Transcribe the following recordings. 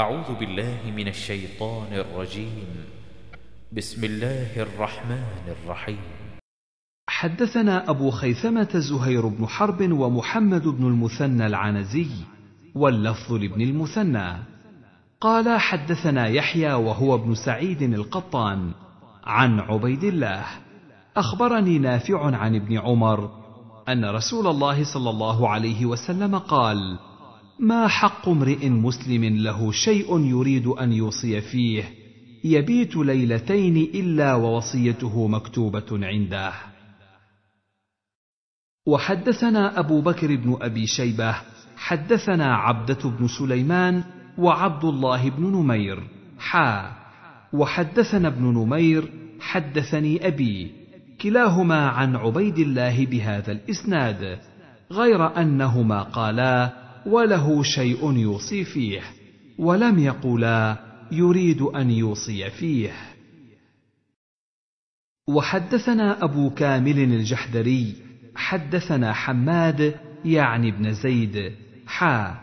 أعوذ بالله من الشيطان الرجيم بسم الله الرحمن الرحيم حدثنا أبو خيثمة زهير بن حرب ومحمد بن المثنى العنزي واللفظ لابن المثنى قال حدثنا يحيى وهو ابن سعيد القطان عن عبيد الله أخبرني نافع عن ابن عمر أن رسول الله صلى الله عليه وسلم قال: ما حق امرئ مسلم له شيء يريد ان يوصي فيه يبيت ليلتين الا ووصيته مكتوبه عنده وحدثنا ابو بكر بن ابي شيبه حدثنا عبده بن سليمان وعبد الله بن نمير حا وحدثنا ابن نمير حدثني ابي كلاهما عن عبيد الله بهذا الاسناد غير انهما قالا وله شيء يوصي فيه ولم يقولا يريد ان يوصي فيه وحدثنا ابو كامل الجحدري حدثنا حماد يعني ابن زيد حا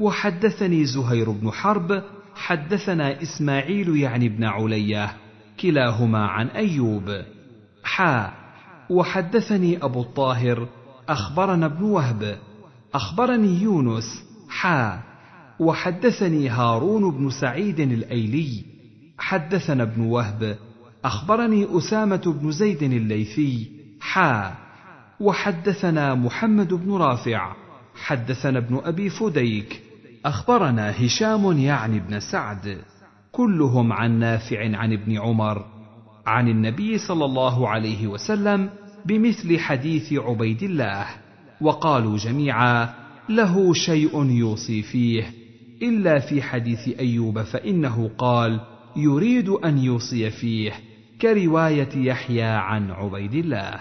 وحدثني زهير بن حرب حدثنا اسماعيل يعني ابن علية كلاهما عن ايوب حا وحدثني ابو الطاهر اخبرنا ابن وهب أخبرني يونس حا وحدثني هارون بن سعيد الأيلي حدثنا ابن وهب أخبرني أسامة بن زيد الليثي حا وحدثنا محمد بن رافع حدثنا ابن أبي فديك أخبرنا هشام يعني ابن سعد كلهم عن نافع عن ابن عمر عن النبي صلى الله عليه وسلم بمثل حديث عبيد الله وقالوا جميعا له شيء يوصي فيه الا في حديث ايوب فانه قال يريد ان يوصي فيه كروايه يحيى عن عبيد الله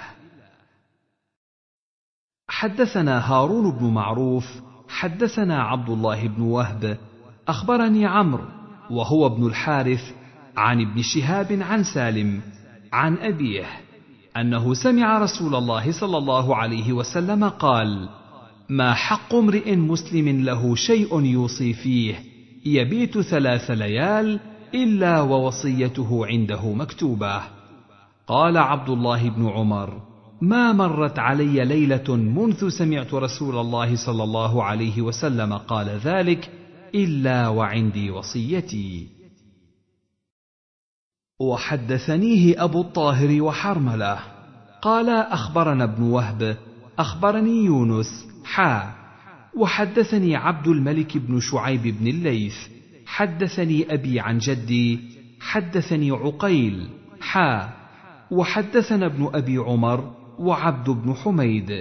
حدثنا هارون بن معروف حدثنا عبد الله بن وهب اخبرني عمرو وهو ابن الحارث عن ابن شهاب عن سالم عن ابيه انه سمع رسول الله صلى الله عليه وسلم قال ما حق امرئ مسلم له شيء يوصي فيه يبيت ثلاث ليال الا ووصيته عنده مكتوبه قال عبد الله بن عمر ما مرت علي ليله منذ سمعت رسول الله صلى الله عليه وسلم قال ذلك الا وعندي وصيتي وحدثنيه أبو الطاهر وحرملة قال أخبرنا ابن وهب أخبرني يونس حا وحدثني عبد الملك بن شعيب بن الليث حدثني أبي عن جدي حدثني عقيل حا وحدثنا ابن أبي عمر وعبد بن حميد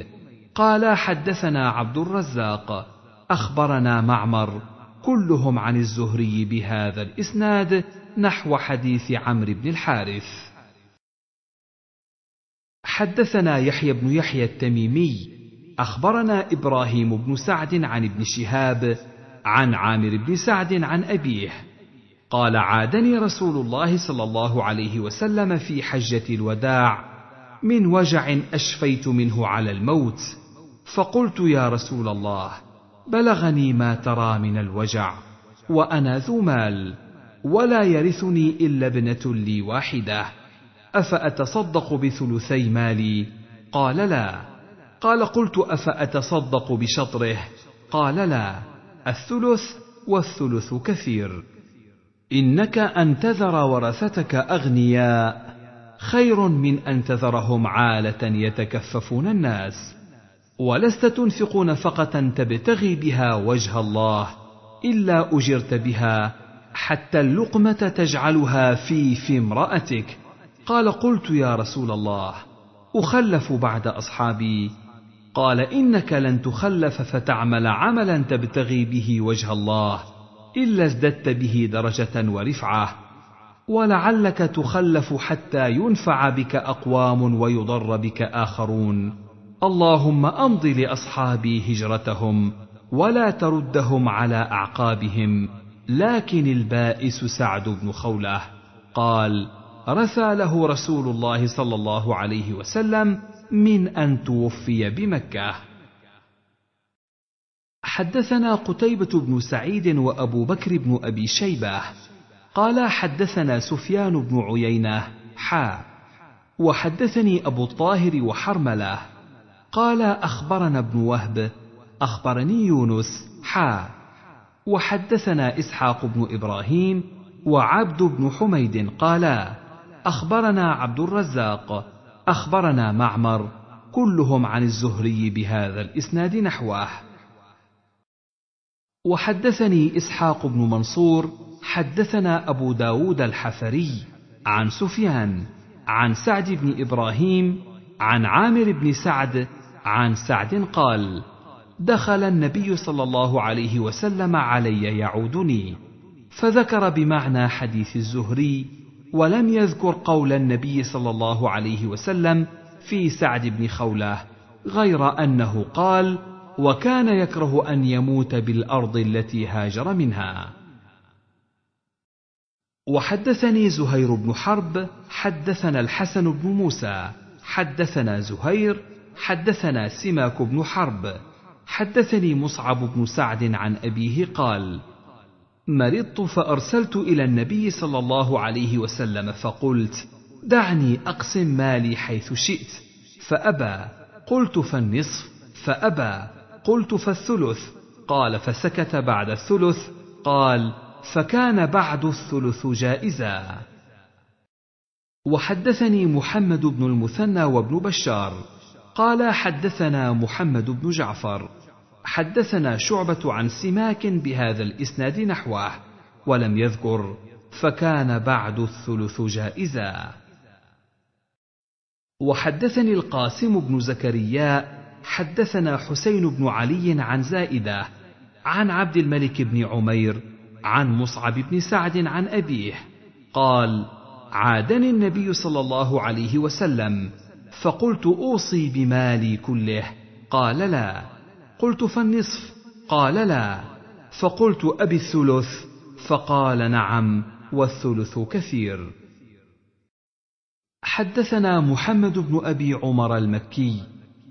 قال حدثنا عبد الرزاق أخبرنا معمر كلهم عن الزهري بهذا الإسناد نحو حديث عمرو بن الحارث حدثنا يحيى بن يحيى التميمي اخبرنا ابراهيم بن سعد عن ابن شهاب عن عامر بن سعد عن ابيه قال عادني رسول الله صلى الله عليه وسلم في حجه الوداع من وجع اشفيت منه على الموت فقلت يا رسول الله بلغني ما ترى من الوجع وانا ذو مال ولا يرثني إلا ابنة لي واحدة أفأتصدق بثلثي مالي قال لا قال قلت أفأتصدق بشطره قال لا الثلث والثلث كثير إنك أن تذر ورثتك أغنياء خير من أن تذرهم عالة يتكففون الناس ولست تنفق نفقة تبتغي بها وجه الله إلا أجرت بها حتى اللقمة تجعلها في في امرأتك قال قلت يا رسول الله أخلف بعد أصحابي قال إنك لن تخلف فتعمل عملا تبتغي به وجه الله إلا ازددت به درجة ورفعة ولعلك تخلف حتى ينفع بك أقوام ويضر بك آخرون اللهم أمض لأصحابي هجرتهم ولا تردهم على أعقابهم لكن البائس سعد بن خوله قال رثى له رسول الله صلى الله عليه وسلم من ان توفي بمكه حدثنا قتيبه بن سعيد وابو بكر بن ابي شيبه قال حدثنا سفيان بن عيينه حا وحدثني ابو الطاهر وحرمله قال اخبرنا ابن وهب اخبرني يونس حا وحدثنا اسحاق بن ابراهيم وعبد بن حميد قالا اخبرنا عبد الرزاق اخبرنا معمر كلهم عن الزهري بهذا الاسناد نحوه وحدثني اسحاق بن منصور حدثنا ابو داود الحفري عن سفيان عن سعد بن ابراهيم عن عامر بن سعد عن سعد قال دخل النبي صلى الله عليه وسلم علي يعودني فذكر بمعنى حديث الزهري ولم يذكر قول النبي صلى الله عليه وسلم في سعد بن خوله غير انه قال وكان يكره ان يموت بالارض التي هاجر منها وحدثني زهير بن حرب حدثنا الحسن بن موسى حدثنا زهير حدثنا سماك بن حرب حدثني مصعب بن سعد عن أبيه قال: مرضت فأرسلت إلى النبي صلى الله عليه وسلم فقلت: دعني أقسم مالي حيث شئت، فأبى، قلت فالنصف، فأبى، قلت فالثلث، قال فسكت بعد الثلث، قال: فكان بعد الثلث جائزا. وحدثني محمد بن المثنى وابن بشار قال حدثنا محمد بن جعفر حدثنا شعبة عن سماك بهذا الإسناد نحوه ولم يذكر فكان بعد الثلث جائزا وحدثني القاسم بن زكريا حدثنا حسين بن علي عن زائده عن عبد الملك بن عمير عن مصعب بن سعد عن ابيه قال عادني النبي صلى الله عليه وسلم فقلت اوصي بمالي كله قال لا قلت فالنصف قال لا فقلت أبي الثلث فقال نعم والثلث كثير حدثنا محمد بن أبي عمر المكي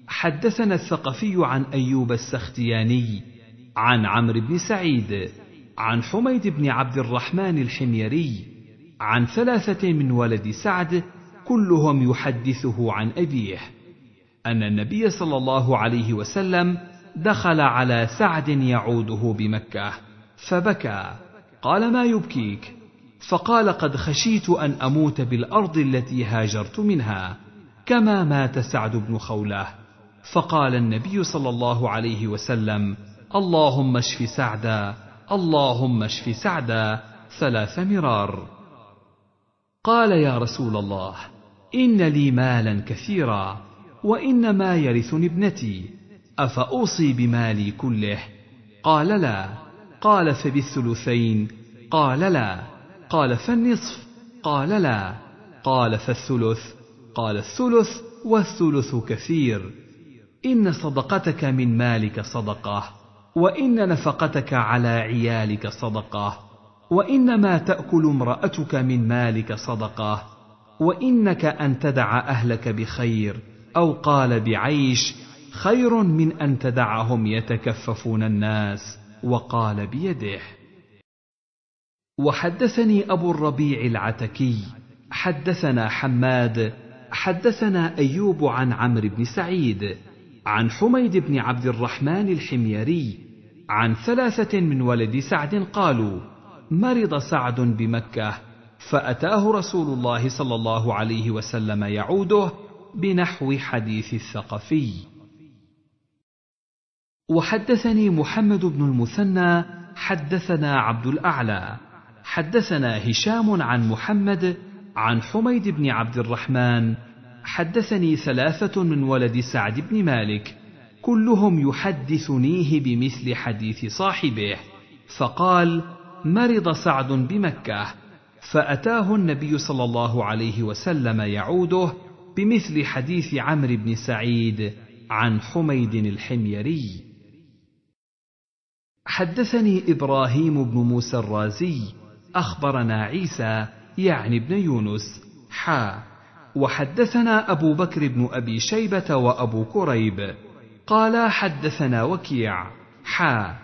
حدثنا الثقفي عن أيوب السختياني عن عمرو بن سعيد عن حميد بن عبد الرحمن الحميري عن ثلاثة من ولد سعد كلهم يحدثه عن أبيه أن النبي صلى الله عليه وسلم دخل على سعد يعوده بمكه فبكى قال ما يبكيك فقال قد خشيت ان اموت بالارض التي هاجرت منها كما مات سعد بن خوله فقال النبي صلى الله عليه وسلم اللهم اشف سعدا اللهم اشف سعدا ثلاث مرار قال يا رسول الله ان لي مالا كثيرا وانما يرثني ابنتي افاوصي بمالي كله قال لا قال فبالثلثين قال لا قال فالنصف قال لا قال فالثلث قال الثلث والثلث كثير ان صدقتك من مالك صدقه وان نفقتك على عيالك صدقه وان ما تاكل امراتك من مالك صدقه وانك ان تدع اهلك بخير او قال بعيش خير من ان تدعهم يتكففون الناس وقال بيده وحدثني ابو الربيع العتكي حدثنا حماد حدثنا ايوب عن عمرو بن سعيد عن حميد بن عبد الرحمن الحميري عن ثلاثه من ولد سعد قالوا مرض سعد بمكه فاتاه رسول الله صلى الله عليه وسلم يعوده بنحو حديث الثقفي وحدثني محمد بن المثنى حدثنا عبد الاعلى حدثنا هشام عن محمد عن حميد بن عبد الرحمن حدثني ثلاثه من ولد سعد بن مالك كلهم يحدثنيه بمثل حديث صاحبه فقال مرض سعد بمكه فاتاه النبي صلى الله عليه وسلم يعوده بمثل حديث عمرو بن سعيد عن حميد الحميري حدثني ابراهيم بن موسى الرازي اخبرنا عيسى يعني بن يونس حا وحدثنا ابو بكر بن ابي شيبه وابو كريب قال حدثنا وكيع حا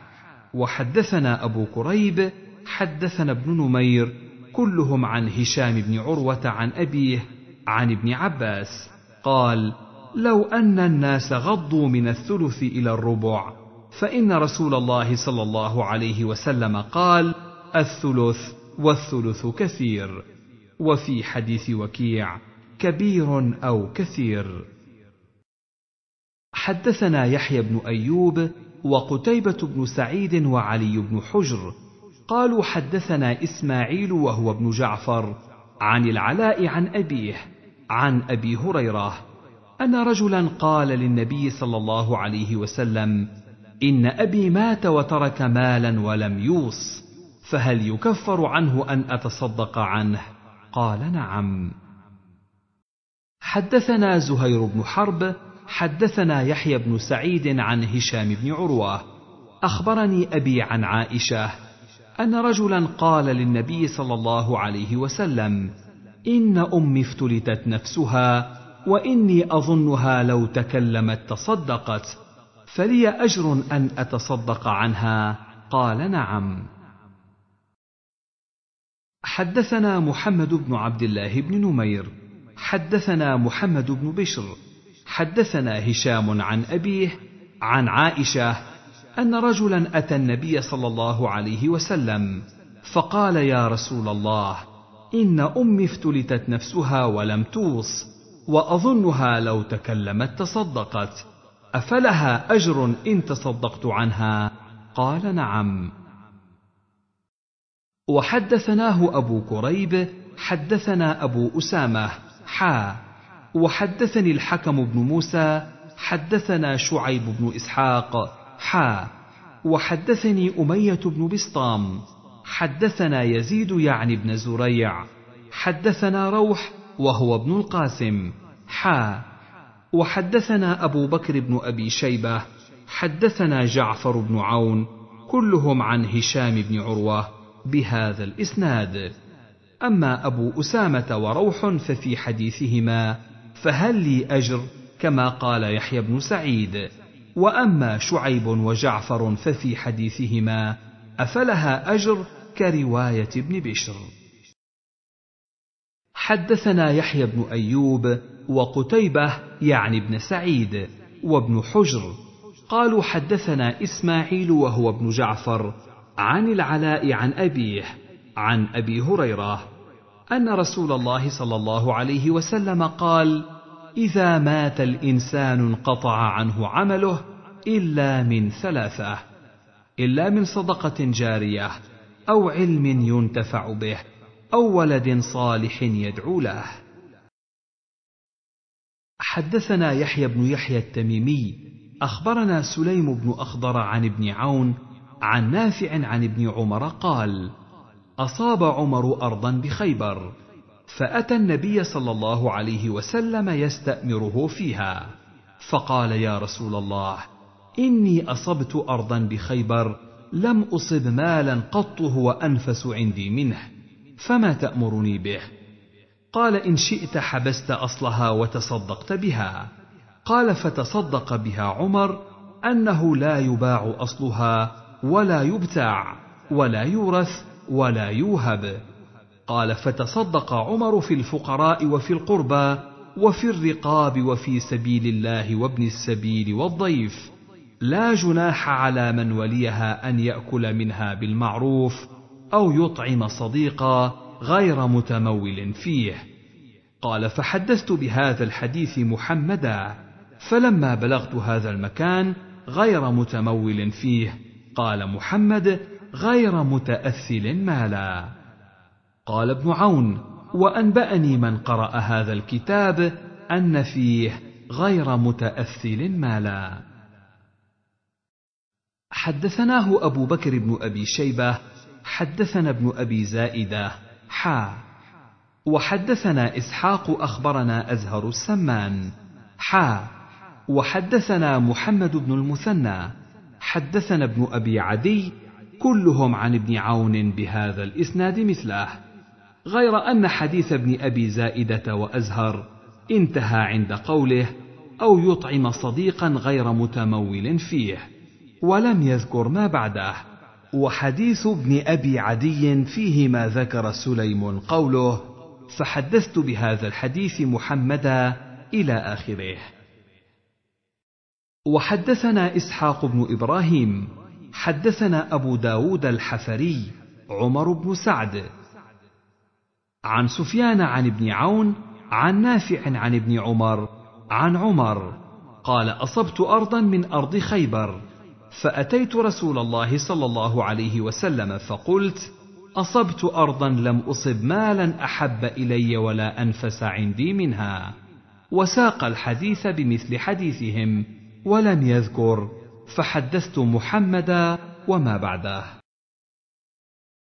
وحدثنا ابو كريب حدثنا ابن نمير كلهم عن هشام بن عروه عن ابيه عن ابن عباس قال لو ان الناس غضوا من الثلث الى الربع فإن رسول الله صلى الله عليه وسلم قال: الثلث والثلث كثير، وفي حديث وكيع: كبير أو كثير. حدثنا يحيى بن أيوب وقتيبة بن سعيد وعلي بن حجر، قالوا حدثنا إسماعيل وهو ابن جعفر عن العلاء عن أبيه، عن أبي هريرة أن رجلا قال للنبي صلى الله عليه وسلم: ان ابي مات وترك مالا ولم يوص فهل يكفر عنه ان اتصدق عنه قال نعم حدثنا زهير بن حرب حدثنا يحيى بن سعيد عن هشام بن عروه اخبرني ابي عن عائشه ان رجلا قال للنبي صلى الله عليه وسلم ان امي افتلتت نفسها واني اظنها لو تكلمت تصدقت فلي اجر ان اتصدق عنها قال نعم حدثنا محمد بن عبد الله بن نمير حدثنا محمد بن بشر حدثنا هشام عن ابيه عن عائشه ان رجلا اتى النبي صلى الله عليه وسلم فقال يا رسول الله ان امي افتلتت نفسها ولم توص واظنها لو تكلمت تصدقت افلها اجر ان تصدقت عنها قال نعم وحدثناه ابو كريب حدثنا ابو اسامه حا وحدثني الحكم بن موسى حدثنا شعيب بن اسحاق حا وحدثني اميه بن بسطام حدثنا يزيد يعني بن زريع حدثنا روح وهو ابن القاسم حا وحدثنا أبو بكر بن أبي شيبة حدثنا جعفر بن عون كلهم عن هشام بن عروة بهذا الإسناد أما أبو أسامة وروح ففي حديثهما فهل لي أجر كما قال يحيى بن سعيد وأما شعيب وجعفر ففي حديثهما أفلها أجر كرواية ابن بشر حدثنا يحيى بن أيوب وقتيبة يعني ابن سعيد وابن حجر قالوا حدثنا إسماعيل وهو ابن جعفر عن العلاء عن أبيه عن أبي هريرة أن رسول الله صلى الله عليه وسلم قال: إذا مات الإنسان انقطع عنه عمله إلا من ثلاثة، إلا من صدقة جارية، أو علم ينتفع به، أو ولد صالح يدعو له. حدثنا يحيى بن يحيى التميمي اخبرنا سليم بن اخضر عن ابن عون عن نافع عن ابن عمر قال اصاب عمر ارضا بخيبر فاتى النبي صلى الله عليه وسلم يستامره فيها فقال يا رسول الله اني اصبت ارضا بخيبر لم اصب مالا قط هو انفس عندي منه فما تامرني به قال إن شئت حبست أصلها وتصدقت بها قال فتصدق بها عمر أنه لا يباع أصلها ولا يبتاع ولا يورث ولا يوهب قال فتصدق عمر في الفقراء وفي القربى وفي الرقاب وفي سبيل الله وابن السبيل والضيف لا جناح على من وليها ان ياكل منها بالمعروف او يطعم صديقا غير متمول فيه قال فحدثت بهذا الحديث محمدا فلما بلغت هذا المكان غير متمول فيه قال محمد غير متاثل مالا قال ابن عون وانباني من قرا هذا الكتاب ان فيه غير متاثل مالا حدثناه ابو بكر بن ابي شيبه حدثنا ابن ابي زائده حا وحدثنا إسحاق أخبرنا أزهر السمان حا وحدثنا محمد بن المثنى حدثنا ابن أبي عدي كلهم عن ابن عون بهذا الإسناد مثله غير أن حديث ابن أبي زائدة وأزهر انتهى عند قوله أو يطعم صديقا غير متمول فيه ولم يذكر ما بعده وحديث ابن ابي عدي فيه ما ذكر سليم قوله فحدثت بهذا الحديث محمدا الى اخره وحدثنا اسحاق بن ابراهيم حدثنا ابو داود الحفري عمر بن سعد عن سفيان عن ابن عون عن نافع عن ابن عمر عن عمر قال اصبت ارضا من ارض خيبر فأتيت رسول الله صلى الله عليه وسلم فقلت: أصبت أرضا لم أصب مالا أحب إلي ولا أنفس عندي منها. وساق الحديث بمثل حديثهم ولم يذكر فحدثت محمدا وما بعده